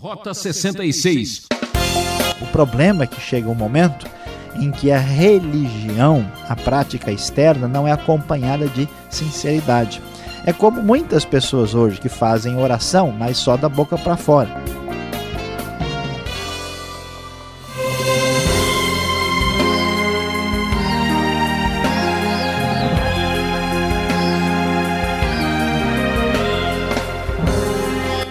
Rota 66. O problema é que chega um momento em que a religião, a prática externa, não é acompanhada de sinceridade. É como muitas pessoas hoje que fazem oração, mas só da boca para fora.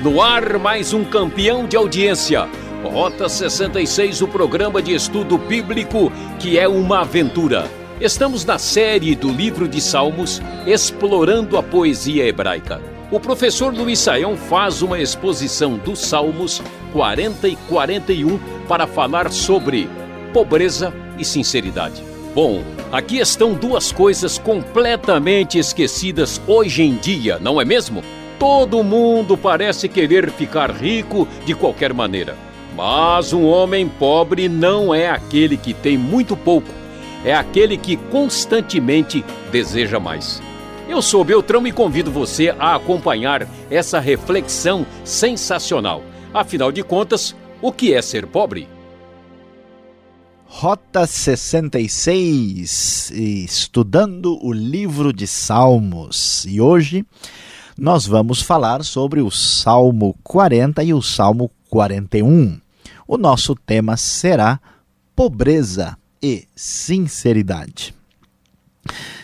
No ar, mais um campeão de audiência. Rota 66, o programa de estudo bíblico que é uma aventura. Estamos na série do livro de Salmos, explorando a poesia hebraica. O professor Luiz Saião faz uma exposição dos Salmos 40 e 41 para falar sobre pobreza e sinceridade. Bom, aqui estão duas coisas completamente esquecidas hoje em dia, não é mesmo? Todo mundo parece querer ficar rico de qualquer maneira. Mas um homem pobre não é aquele que tem muito pouco, é aquele que constantemente deseja mais. Eu sou Beltrão e convido você a acompanhar essa reflexão sensacional. Afinal de contas, o que é ser pobre? Rota 66, estudando o livro de Salmos. E hoje nós vamos falar sobre o Salmo 40 e o Salmo 41. O nosso tema será pobreza e sinceridade.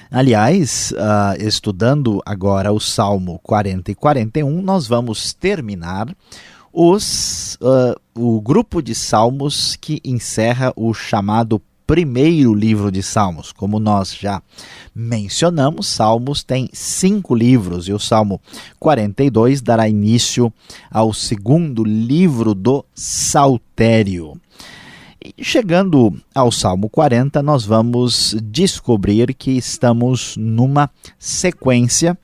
Aliás, uh, estudando agora o Salmo 40 e 41, nós vamos terminar os, uh, o grupo de salmos que encerra o chamado primeiro livro de Salmos. Como nós já mencionamos, Salmos tem cinco livros e o Salmo 42 dará início ao segundo livro do Saltério. E chegando ao Salmo 40, nós vamos descobrir que estamos numa sequência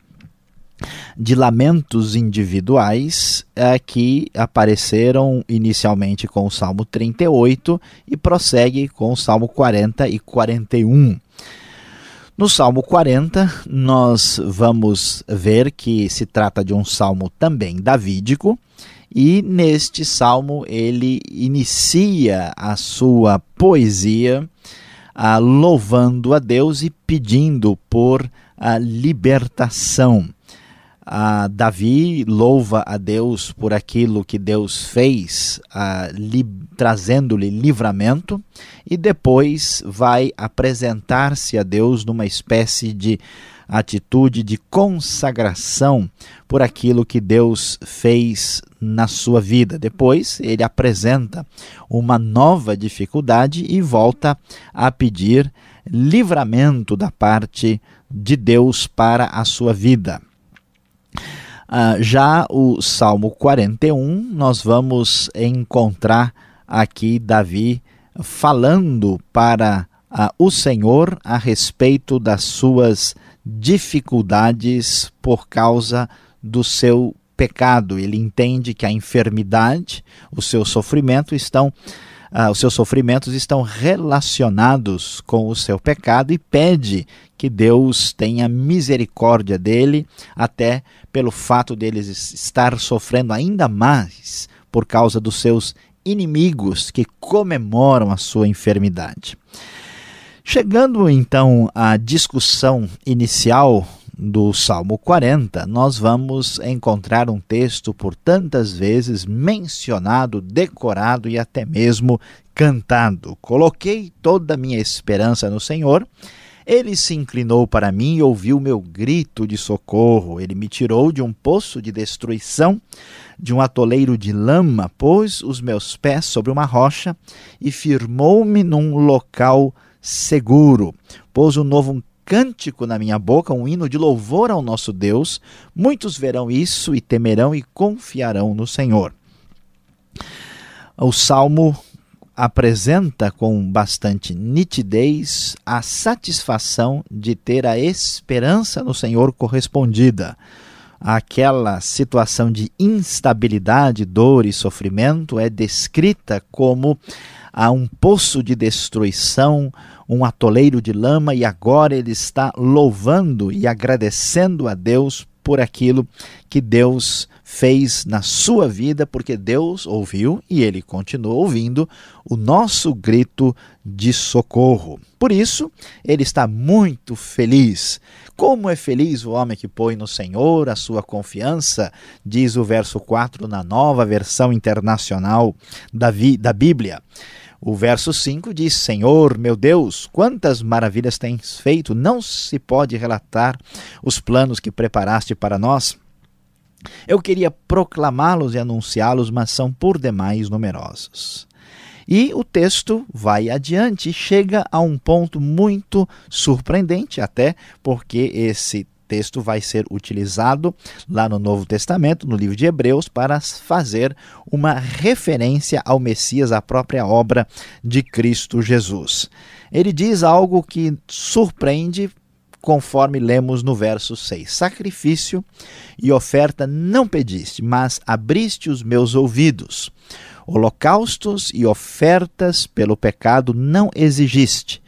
de lamentos individuais é, que apareceram inicialmente com o Salmo 38 e prossegue com o Salmo 40 e 41. No Salmo 40, nós vamos ver que se trata de um salmo também davídico, e neste salmo ele inicia a sua poesia a ah, louvando a Deus e pedindo por a ah, libertação. Ah, Davi louva a Deus por aquilo que Deus fez, li, trazendo-lhe livramento, e depois vai apresentar-se a Deus numa espécie de atitude de consagração por aquilo que Deus fez na sua vida. Depois ele apresenta uma nova dificuldade e volta a pedir livramento da parte de Deus para a sua vida. Uh, já o Salmo 41, nós vamos encontrar aqui Davi falando para uh, o Senhor a respeito das suas dificuldades por causa do seu pecado. Ele entende que a enfermidade, o seu sofrimento estão ah, os seus sofrimentos estão relacionados com o seu pecado e pede que Deus tenha misericórdia dele até pelo fato deles estar sofrendo ainda mais por causa dos seus inimigos que comemoram a sua enfermidade. Chegando então à discussão inicial do Salmo 40, nós vamos encontrar um texto por tantas vezes mencionado, decorado e até mesmo cantado. Coloquei toda a minha esperança no Senhor ele se inclinou para mim e ouviu meu grito de socorro. Ele me tirou de um poço de destruição, de um atoleiro de lama, pôs os meus pés sobre uma rocha e firmou-me num local seguro. Pôs um novo cântico na minha boca, um hino de louvor ao nosso Deus. Muitos verão isso e temerão e confiarão no Senhor. O salmo apresenta com bastante nitidez a satisfação de ter a esperança no Senhor correspondida. Aquela situação de instabilidade, dor e sofrimento é descrita como a um poço de destruição, um atoleiro de lama, e agora ele está louvando e agradecendo a Deus por aquilo que Deus fez na sua vida, porque Deus ouviu e ele continua ouvindo o nosso grito de socorro. Por isso, ele está muito feliz. Como é feliz o homem que põe no Senhor a sua confiança, diz o verso 4 na nova versão internacional da, da Bíblia. O verso 5 diz: Senhor, meu Deus, quantas maravilhas tens feito! Não se pode relatar os planos que preparaste para nós. Eu queria proclamá-los e anunciá-los, mas são por demais numerosos. E o texto vai adiante e chega a um ponto muito surpreendente, até porque esse texto vai ser utilizado lá no Novo Testamento, no livro de Hebreus, para fazer uma referência ao Messias, à própria obra de Cristo Jesus. Ele diz algo que surpreende conforme lemos no verso 6. Sacrifício e oferta não pediste, mas abriste os meus ouvidos. Holocaustos e ofertas pelo pecado não exigiste.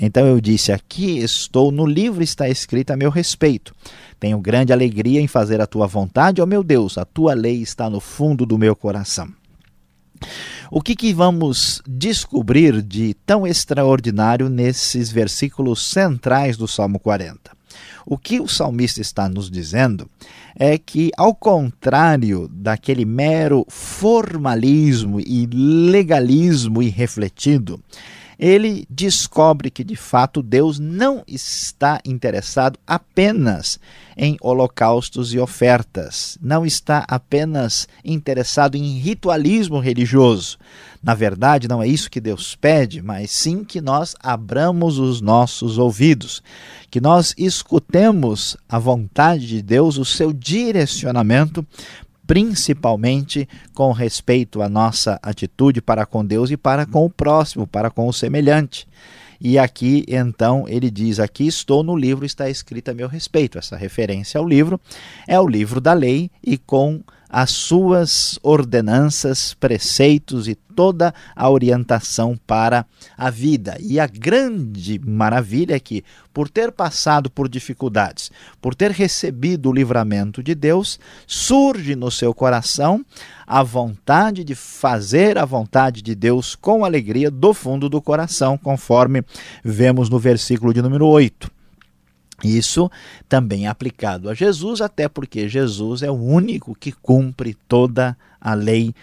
Então eu disse: Aqui estou, no livro está escrito a meu respeito. Tenho grande alegria em fazer a tua vontade, ó meu Deus, a tua lei está no fundo do meu coração. O que, que vamos descobrir de tão extraordinário nesses versículos centrais do Salmo 40? O que o salmista está nos dizendo é que, ao contrário daquele mero formalismo e legalismo irrefletido, ele descobre que de fato Deus não está interessado apenas em holocaustos e ofertas, não está apenas interessado em ritualismo religioso. Na verdade, não é isso que Deus pede, mas sim que nós abramos os nossos ouvidos, que nós escutemos a vontade de Deus, o seu direcionamento principalmente com respeito à nossa atitude para com Deus e para com o próximo, para com o semelhante. E aqui, então, ele diz: Aqui estou no livro, está escrito a meu respeito. Essa referência ao livro é o livro da lei e com as suas ordenanças, preceitos e toda a orientação para a vida. E a grande maravilha é que, por ter passado por dificuldades, por ter recebido o livramento de Deus, surge no seu coração a vontade de fazer a vontade de Deus com alegria do fundo do coração, conforme vemos no versículo de número 8. Isso também é aplicado a Jesus, até porque Jesus é o único que cumpre toda a lei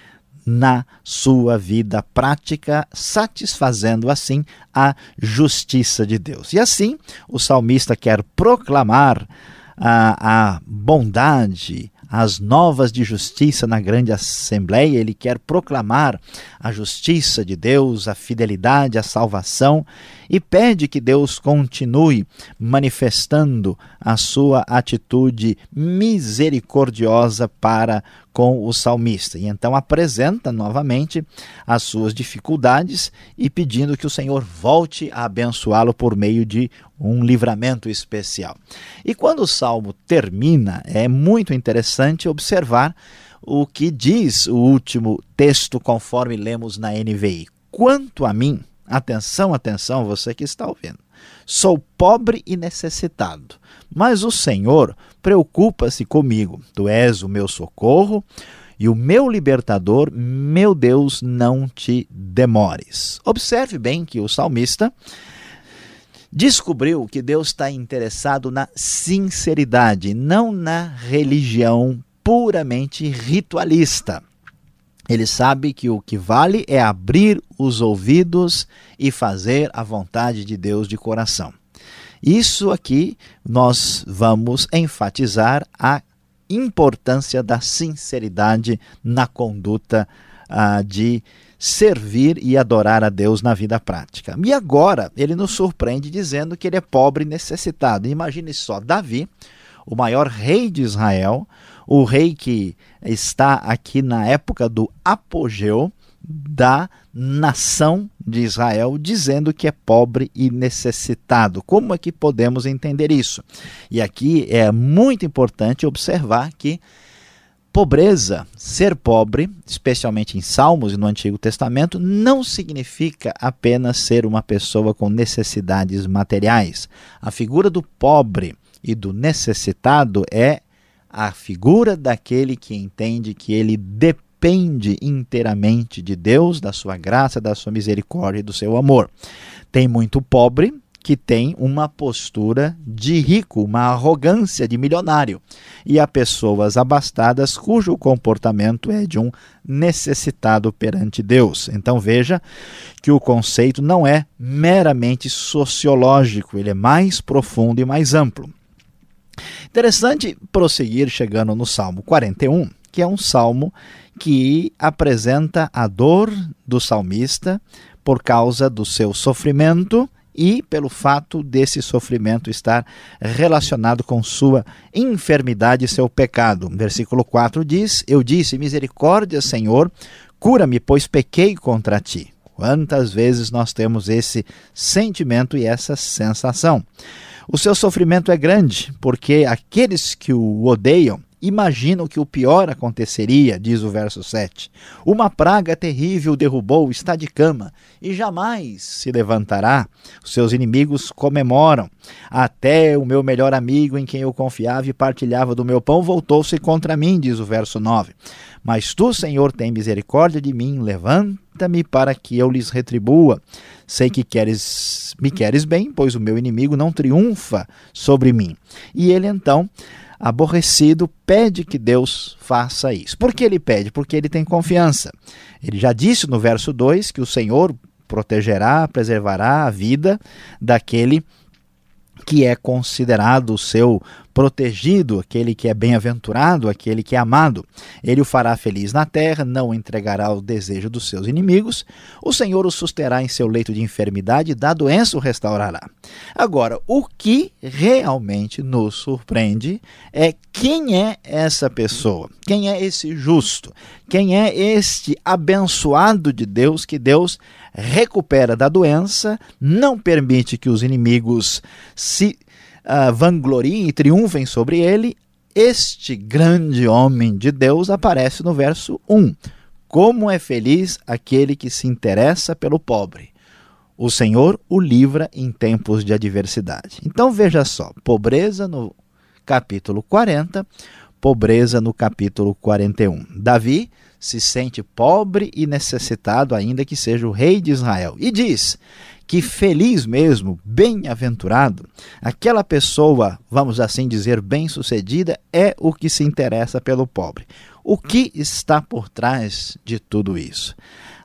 na sua vida prática, satisfazendo assim a justiça de Deus. E assim, o salmista quer proclamar a, a bondade, as novas de justiça na grande assembleia, ele quer proclamar a justiça de Deus, a fidelidade, a salvação e pede que Deus continue manifestando a sua atitude misericordiosa para com o salmista. E então apresenta novamente as suas dificuldades e pedindo que o Senhor volte a abençoá-lo por meio de um livramento especial. E quando o salmo termina, é muito interessante observar o que diz o último texto conforme lemos na NVI. Quanto a mim, atenção, atenção, você que está ouvindo. Sou pobre e necessitado, mas o Senhor preocupa-se comigo. Tu és o meu socorro e o meu libertador, meu Deus, não te demores. Observe bem que o salmista descobriu que Deus está interessado na sinceridade, não na religião puramente ritualista. Ele sabe que o que vale é abrir os ouvidos e fazer a vontade de Deus de coração. Isso aqui nós vamos enfatizar a importância da sinceridade na conduta ah, de servir e adorar a Deus na vida prática. E agora ele nos surpreende dizendo que ele é pobre e necessitado. Imagine só, Davi, o maior rei de Israel, o rei que está aqui na época do apogeu da nação de Israel, dizendo que é pobre e necessitado. Como é que podemos entender isso? E aqui é muito importante observar que pobreza, ser pobre, especialmente em Salmos e no Antigo Testamento, não significa apenas ser uma pessoa com necessidades materiais. A figura do pobre e do necessitado é a figura daquele que entende que ele depende depende inteiramente de Deus, da sua graça, da sua misericórdia e do seu amor. Tem muito pobre que tem uma postura de rico, uma arrogância de milionário, e há pessoas abastadas cujo comportamento é de um necessitado perante Deus. Então veja que o conceito não é meramente sociológico, ele é mais profundo e mais amplo. Interessante prosseguir chegando no Salmo 41 que é um salmo que apresenta a dor do salmista por causa do seu sofrimento e pelo fato desse sofrimento estar relacionado com sua enfermidade e seu pecado. Versículo 4 diz: Eu disse, Misericórdia, Senhor, cura-me, pois pequei contra ti. Quantas vezes nós temos esse sentimento e essa sensação? O seu sofrimento é grande, porque aqueles que o odeiam Imagino que o pior aconteceria, diz o verso 7. Uma praga terrível derrubou, está de cama e jamais se levantará. Os seus inimigos comemoram. Até o meu melhor amigo, em quem eu confiava e partilhava do meu pão, voltou-se contra mim, diz o verso 9. Mas tu, Senhor, tem misericórdia de mim, levanta-me para que eu lhes retribua. Sei que queres, me queres bem, pois o meu inimigo não triunfa sobre mim. E ele então aborrecido, pede que Deus faça isso. Por que ele pede? Porque ele tem confiança. Ele já disse no verso 2 que o Senhor protegerá, preservará a vida daquele que é considerado o seu protegido, aquele que é bem-aventurado, aquele que é amado. Ele o fará feliz na terra, não entregará o desejo dos seus inimigos. O Senhor o susterá em seu leito de enfermidade, da doença o restaurará. Agora, o que realmente nos surpreende é quem é essa pessoa? Quem é esse justo? Quem é este abençoado de Deus que Deus recupera da doença, não permite que os inimigos se uh, vangloriem e triunfem sobre ele. Este grande homem de Deus aparece no verso 1. Como é feliz aquele que se interessa pelo pobre. O Senhor o livra em tempos de adversidade. Então veja só: pobreza no capítulo 40, pobreza no capítulo 41. Davi se sente pobre e necessitado, ainda que seja o rei de Israel, e diz que feliz mesmo, bem-aventurado, aquela pessoa, vamos assim dizer, bem-sucedida, é o que se interessa pelo pobre. O que está por trás de tudo isso?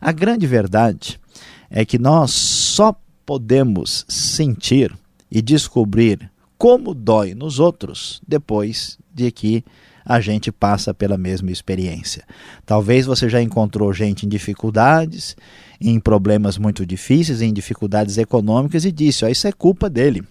A grande verdade é que nós só podemos sentir e descobrir como dói nos outros depois de que a gente passa pela mesma experiência. Talvez você já encontrou gente em dificuldades, em problemas muito difíceis, em dificuldades econômicas e disse: oh, isso é culpa dele.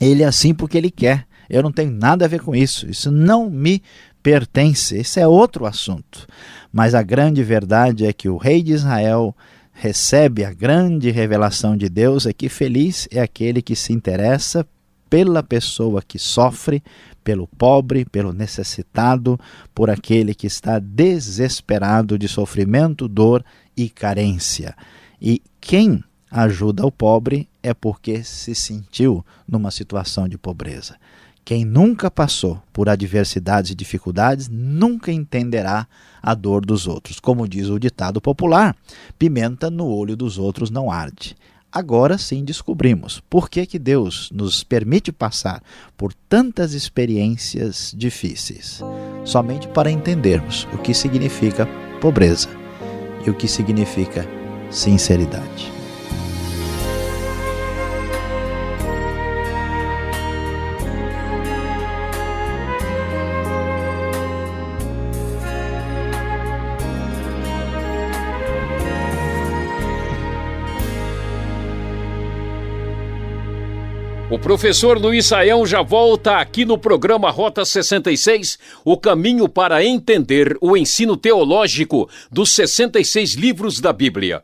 Ele é assim porque ele quer. Eu não tenho nada a ver com isso. Isso não me pertence. Isso é outro assunto. Mas a grande verdade é que o rei de Israel recebe a grande revelação de Deus é que feliz é aquele que se interessa pela pessoa que sofre, pelo pobre, pelo necessitado, por aquele que está desesperado de sofrimento, dor e carência. E quem ajuda o pobre é porque se sentiu numa situação de pobreza. Quem nunca passou por adversidades e dificuldades nunca entenderá a dor dos outros. Como diz o ditado popular: pimenta no olho dos outros não arde agora sim descobrimos por que, que Deus nos permite passar por tantas experiências difíceis, somente para entendermos o que significa pobreza e o que significa sinceridade. professor Luiz Saião já volta aqui no programa Rota 66, o caminho para entender o ensino teológico dos 66 livros da Bíblia.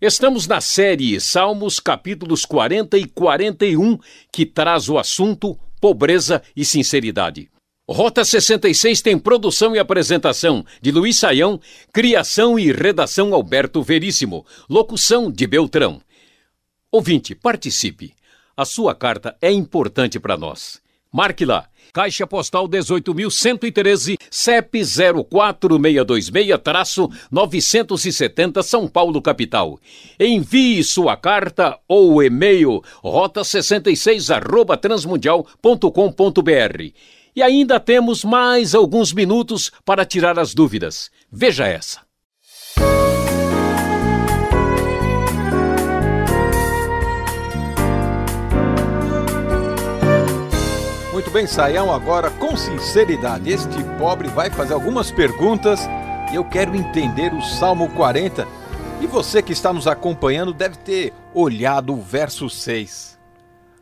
Estamos na série Salmos, capítulos 40 e 41, que traz o assunto pobreza e sinceridade. Rota 66 tem produção e apresentação de Luiz Saião, criação e redação Alberto Veríssimo, locução de Beltrão. Ouvinte, participe. A sua carta é importante para nós. Marque lá. Caixa Postal 18.113, CEP 04626-970 São Paulo, capital. Envie sua carta ou e-mail rota66 arroba transmundial.com.br. E ainda temos mais alguns minutos para tirar as dúvidas. Veja essa. Muito bem, Saião, agora com sinceridade. Este pobre vai fazer algumas perguntas e eu quero entender o Salmo 40. E você que está nos acompanhando deve ter olhado o verso 6.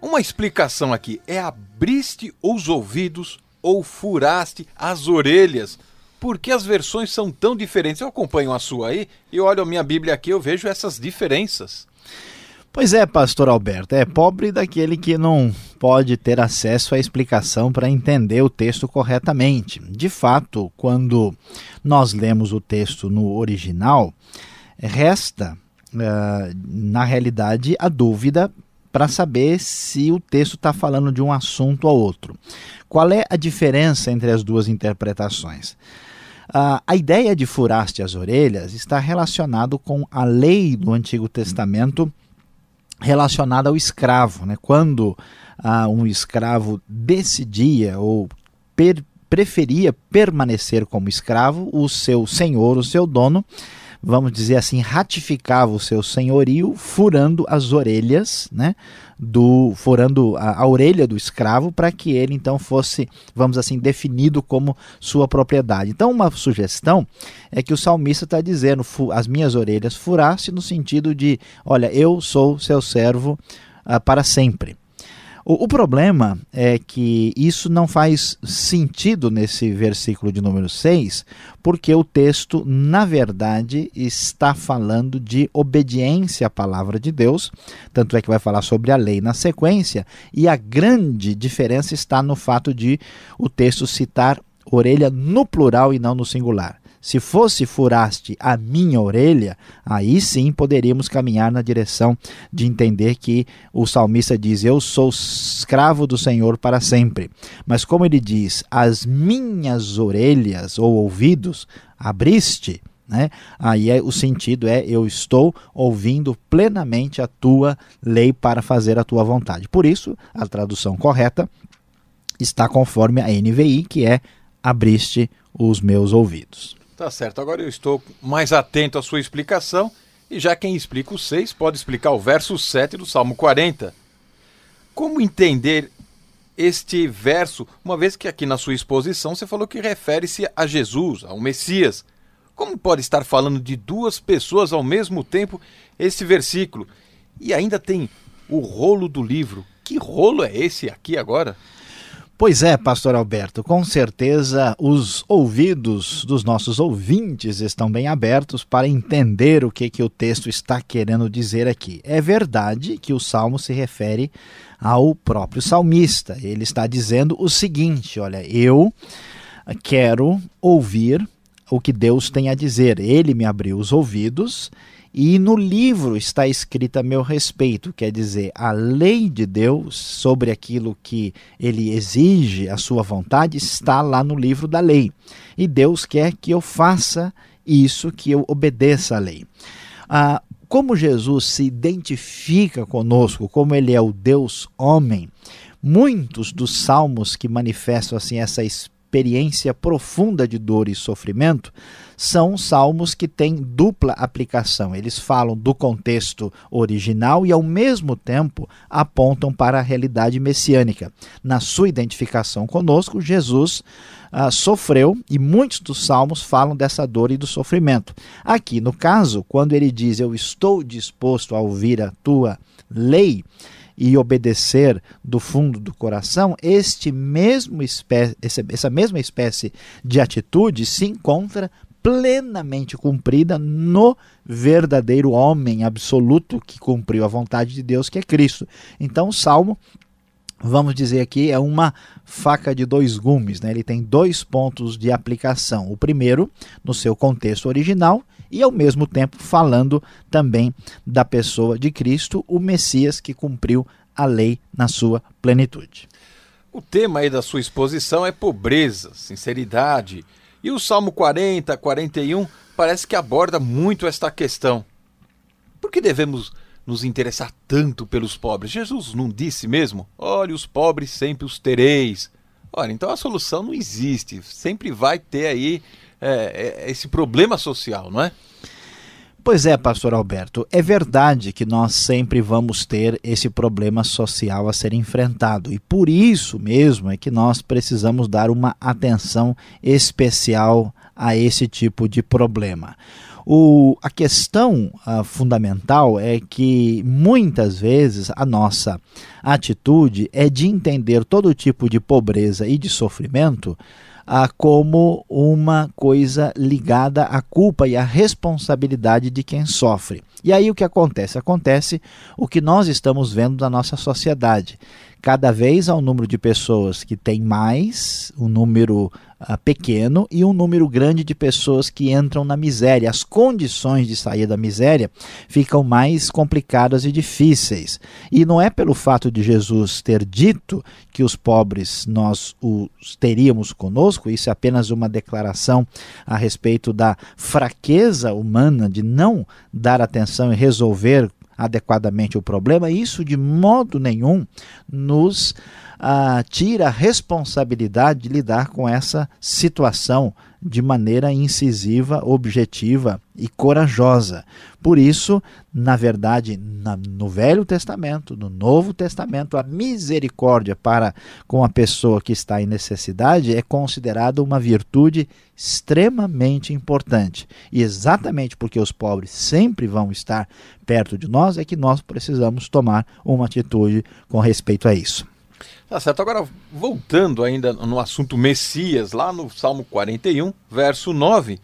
Uma explicação aqui é abriste os ouvidos ou furaste as orelhas. Porque as versões são tão diferentes? Eu acompanho a sua aí e olho a minha Bíblia aqui, eu vejo essas diferenças. Pois é, pastor Alberto, é pobre daquele que não pode ter acesso à explicação para entender o texto corretamente. De fato, quando nós lemos o texto no original, resta, eh, na realidade, a dúvida para saber se o texto está falando de um assunto ou outro. Qual é a diferença entre as duas interpretações? Uh, a ideia de furaste as orelhas está relacionado com a lei do Antigo Testamento relacionada ao escravo. Né? Quando ah, um escravo decidia ou per preferia permanecer como escravo, o seu senhor, o seu dono, vamos dizer assim, ratificava o seu senhorio, furando as orelhas né, do furando a, a orelha do escravo para que ele então fosse, vamos assim, definido como sua propriedade. Então, uma sugestão é que o salmista está dizendo: as minhas orelhas furasse no sentido de, olha, eu sou seu servo ah, para sempre. O, o, problema é que isso não faz sentido nesse versículo de número 6, porque o texto, na verdade, está falando de obediência à palavra de Deus, tanto é que vai falar sobre a lei na sequência, e a grande diferença está no fato de o texto citar orelha no plural e não no singular. Se fosse furaste a minha orelha, aí sim poderíamos caminhar na direção de entender que o salmista diz: Eu sou escravo do Senhor para sempre. Mas como ele diz, as minhas orelhas ou ouvidos abriste. Né? Aí é, o sentido é eu estou ouvindo plenamente a tua lei para fazer a tua vontade. Por isso, a tradução correta está conforme a NVI, que é abriste os meus ouvidos. Tá certo, agora eu estou mais atento à sua explicação, e já quem explica o 6 pode explicar o verso 7 do Salmo 40. Como entender este verso, uma vez que aqui na sua exposição você falou que refere-se a Jesus, ao Messias? Como pode estar falando de duas pessoas ao mesmo tempo esse versículo? E ainda tem o rolo do livro. Que rolo é esse aqui agora? Pois é, pastor Alberto, com certeza os ouvidos dos nossos ouvintes estão bem abertos para entender o que, que o texto está querendo dizer aqui. É verdade que o salmo se refere ao próprio salmista. Ele está dizendo o seguinte: olha, eu quero ouvir o que Deus tem a dizer. Ele me abriu os ouvidos e no livro está escrita a meu respeito, quer dizer, a lei de Deus sobre aquilo que ele exige, a sua vontade, está lá no livro da lei. E Deus quer que eu faça isso, que eu obedeça a lei. Ah, como Jesus se identifica conosco, como ele é o Deus homem, muitos dos salmos que manifestam assim essa esperança experiência profunda de dor e sofrimento, são salmos que têm dupla aplicação. Eles falam do contexto original e, ao mesmo tempo, apontam para a realidade messiânica. Na sua identificação conosco, Jesus ah, sofreu e muitos dos salmos falam dessa dor e do sofrimento. Aqui, no caso, quando ele diz: Eu estou disposto a ouvir a tua lei e obedecer do fundo do coração, este mesmo espécie, essa mesma espécie de atitude se encontra plenamente cumprida no verdadeiro homem absoluto que cumpriu a vontade de Deus, que é Cristo. Então, o salmo vamos dizer aqui, é uma faca de dois gumes. Né? Ele tem dois pontos de aplicação. O primeiro, no seu contexto original, e ao mesmo tempo falando também da pessoa de Cristo, o Messias que cumpriu a lei na sua plenitude. O tema aí da sua exposição é pobreza, sinceridade. E o Salmo 40, 41 parece que aborda muito esta questão. Por que devemos nos interessar tanto pelos pobres? Jesus não disse mesmo? Olha, os pobres sempre os tereis. Olha, então a solução não existe. Sempre vai ter aí é, é, esse problema social, não é? Pois é, pastor Alberto, é verdade que nós sempre vamos ter esse problema social a ser enfrentado e por isso mesmo é que nós precisamos dar uma atenção especial a esse tipo de problema. O, a questão fundamental é que muitas vezes a nossa atitude é de entender todo tipo de pobreza e de sofrimento como uma coisa ligada à culpa e à responsabilidade de quem sofre. E aí o que acontece? Acontece o que nós estamos vendo na nossa sociedade, cada vez há um número de pessoas que tem mais, um número uh, pequeno e um número grande de pessoas que entram na miséria. As condições de sair da miséria ficam mais complicadas e difíceis. E não é pelo fato de Jesus ter dito que os pobres nós os teríamos conosco, isso é apenas uma declaração a respeito da fraqueza humana de não dar atenção e resolver adequadamente o problema, isso de modo nenhum nos ah, tira a responsabilidade de lidar com essa situação de maneira incisiva, objetiva e corajosa. Por isso, na verdade, na, no Velho Testamento, no Novo Testamento, a misericórdia para com a pessoa que está em necessidade é considerada uma virtude extremamente importante. E exatamente porque os pobres sempre vão estar perto de nós, é que nós precisamos tomar uma atitude com respeito a isso. Tá certo. Agora, voltando ainda no assunto Messias, lá no Salmo 41, verso 9,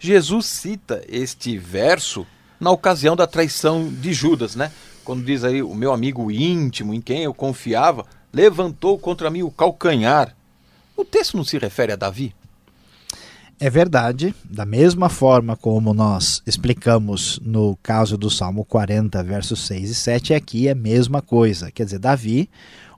Jesus cita este verso na ocasião da traição de Judas, né? Quando diz aí, o meu amigo íntimo em quem eu confiava levantou contra mim o calcanhar. O texto não se refere a Davi? É verdade, da mesma forma como nós explicamos no caso do Salmo 40, versos 6 e 7, aqui é a mesma coisa. Quer dizer, Davi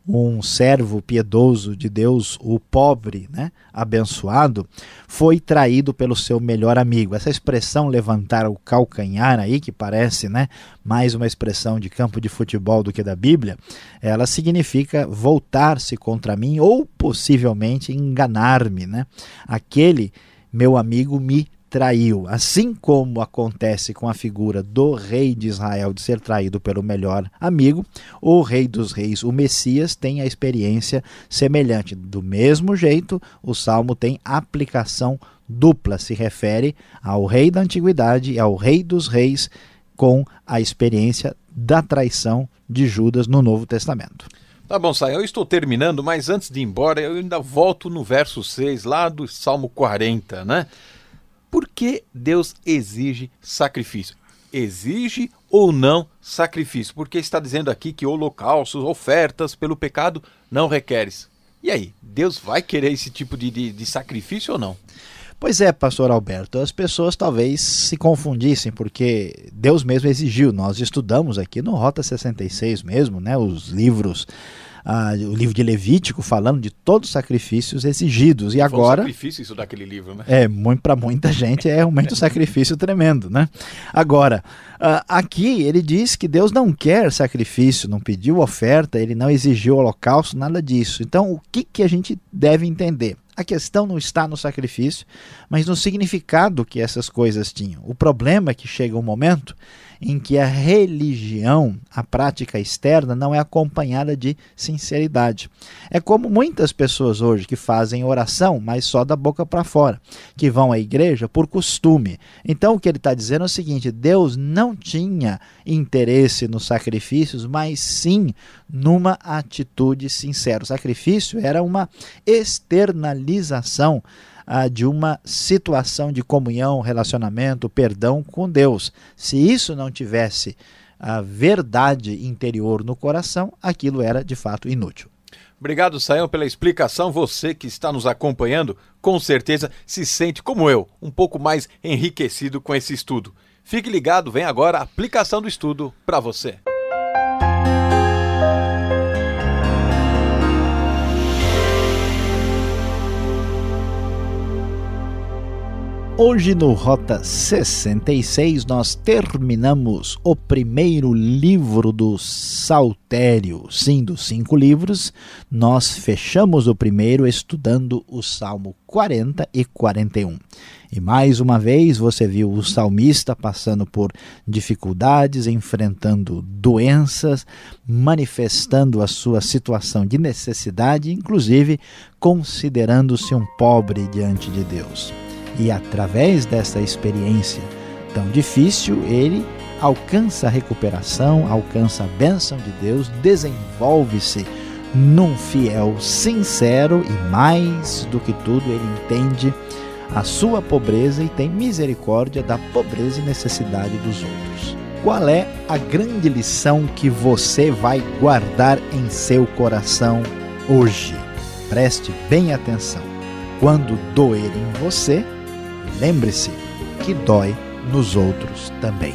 um servo piedoso de Deus, o pobre, né, abençoado, foi traído pelo seu melhor amigo. Essa expressão levantar o calcanhar aí, que parece, né, mais uma expressão de campo de futebol do que da Bíblia, ela significa voltar-se contra mim ou possivelmente enganar-me, né? Aquele meu amigo me traiu, assim como acontece com a figura do rei de Israel de ser traído pelo melhor amigo, o rei dos reis, o Messias, tem a experiência semelhante. Do mesmo jeito, o salmo tem aplicação dupla, se refere ao rei da antiguidade e ao rei dos reis com a experiência da traição de Judas no Novo Testamento. Tá bom, Sai, eu estou terminando, mas antes de ir embora, eu ainda volto no verso 6, lá do Salmo 40, né? Por que Deus exige sacrifício? Exige ou não sacrifício? Porque está dizendo aqui que holocaustos, ofertas pelo pecado não requeres. E aí, Deus vai querer esse tipo de, de, de sacrifício ou não? Pois é, pastor Alberto, as pessoas talvez se confundissem, porque Deus mesmo exigiu. Nós estudamos aqui no Rota 66 mesmo, né, os livros ah, o livro de Levítico falando de todos os sacrifícios exigidos. E Foi agora. Um sacrifício isso daquele livro, né? É, muito para muita gente é realmente um sacrifício tremendo, né? Agora, ah, aqui ele diz que Deus não quer sacrifício, não pediu oferta, ele não exigiu holocausto, nada disso. Então, o que, que a gente deve entender? A questão não está no sacrifício, mas no significado que essas coisas tinham. O problema é que chega um momento em que a religião, a prática externa, não é acompanhada de sinceridade. É como muitas pessoas hoje que fazem oração, mas só da boca para fora, que vão à igreja por costume. Então, o que ele está dizendo é o seguinte: Deus não tinha interesse nos sacrifícios, mas sim numa atitude sincera. O sacrifício era uma externalização ah, de uma situação de comunhão, relacionamento, perdão com Deus. Se isso não tivesse a verdade interior no coração, aquilo era de fato inútil. Obrigado, Sayão, pela explicação. Você que está nos acompanhando, com certeza se sente, como eu, um pouco mais enriquecido com esse estudo. Fique ligado, vem agora a aplicação do estudo para você. Hoje no Rota 66 nós terminamos o primeiro livro do Saltério. Sim, dos cinco livros, nós fechamos o primeiro estudando o Salmo 40 e 41. E mais uma vez você viu o salmista passando por dificuldades, enfrentando doenças, manifestando a sua situação de necessidade, inclusive considerando-se um pobre diante de Deus. E através dessa experiência tão difícil, ele alcança a recuperação, alcança a bênção de Deus, desenvolve-se num fiel sincero e, mais do que tudo, ele entende a sua pobreza e tem misericórdia da pobreza e necessidade dos outros. Qual é a grande lição que você vai guardar em seu coração hoje? Preste bem atenção. Quando doer em você, lembre-se que dói nos outros também.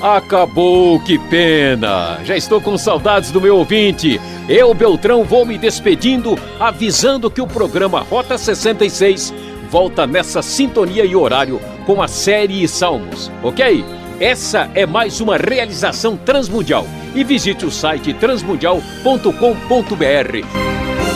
Acabou, que pena! Já estou com saudades do meu ouvinte. Eu, Beltrão, vou me despedindo, avisando que o programa Rota 66 volta nessa sintonia e horário com a série Salmos, ok? Essa é mais uma realização transmundial. E visite o site transmundial.com.br.